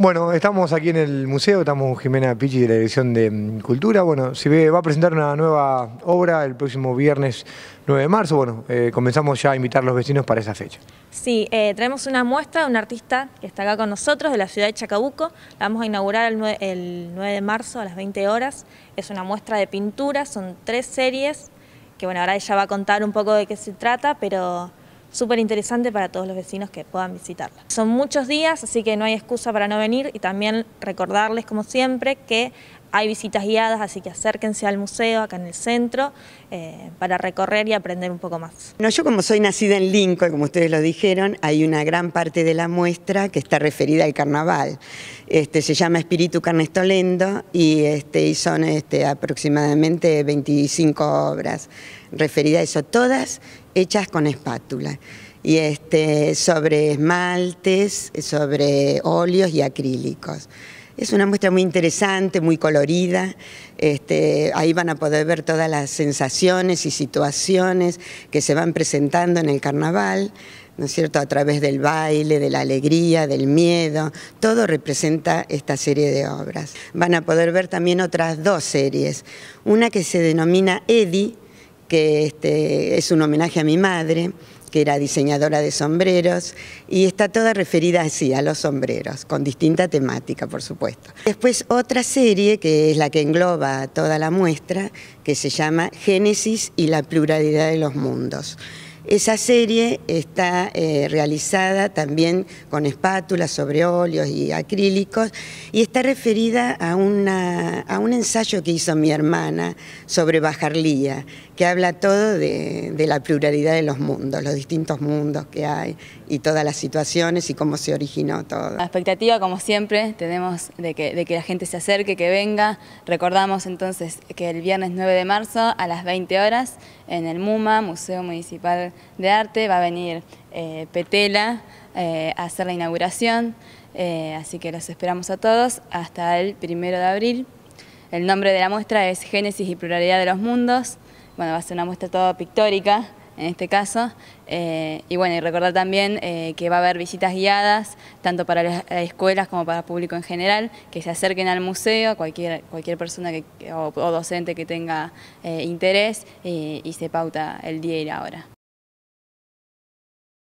Bueno, estamos aquí en el museo, estamos Jimena Pichi de la Dirección de Cultura. Bueno, si va a presentar una nueva obra el próximo viernes 9 de marzo. Bueno, eh, comenzamos ya a invitar a los vecinos para esa fecha. Sí, eh, traemos una muestra de un artista que está acá con nosotros de la ciudad de Chacabuco. La vamos a inaugurar el 9, de marzo a las 20 horas. Es una muestra de pintura, son tres series que bueno, ahora ella va a contar un poco de qué se trata, pero súper interesante para todos los vecinos que puedan visitarla. Son muchos días, así que no hay excusa para no venir y también recordarles como siempre que hay visitas guiadas, así que acérquense al museo acá en el centro eh, para recorrer y aprender un poco más. No, yo como soy nacida en Lincoln, como ustedes lo dijeron, hay una gran parte de la muestra que está referida al carnaval. Este, se llama Espíritu Carnestolendo y, este, y son este, aproximadamente 25 obras referidas a eso, todas hechas con espátula y este, sobre esmaltes, sobre óleos y acrílicos. Es una muestra muy interesante, muy colorida. Este, ahí van a poder ver todas las sensaciones y situaciones que se van presentando en el carnaval. ¿no es cierto?, a través del baile, de la alegría, del miedo, todo representa esta serie de obras. Van a poder ver también otras dos series, una que se denomina Eddie, que este, es un homenaje a mi madre, que era diseñadora de sombreros, y está toda referida así, a los sombreros, con distinta temática, por supuesto. Después otra serie, que es la que engloba toda la muestra, que se llama Génesis y la pluralidad de los mundos. Esa serie está eh, realizada también con espátulas sobre óleos y acrílicos y está referida a, una, a un ensayo que hizo mi hermana sobre Bajarlía, que habla todo de, de la pluralidad de los mundos, los distintos mundos que hay y todas las situaciones y cómo se originó todo. La expectativa, como siempre, tenemos de que, de que la gente se acerque, que venga. Recordamos entonces que el viernes 9 de marzo a las 20 horas en el MUMA, Museo Municipal de arte, va a venir eh, Petela eh, a hacer la inauguración, eh, así que los esperamos a todos hasta el primero de abril. El nombre de la muestra es Génesis y Pluralidad de los Mundos, bueno, va a ser una muestra toda pictórica en este caso, y bueno, y recordar también que va a haber visitas guiadas, tanto para las escuelas como para el público en general, que se acerquen al museo, cualquier, cualquier persona o, o docente que tenga interés, y se pauta el día y la hora.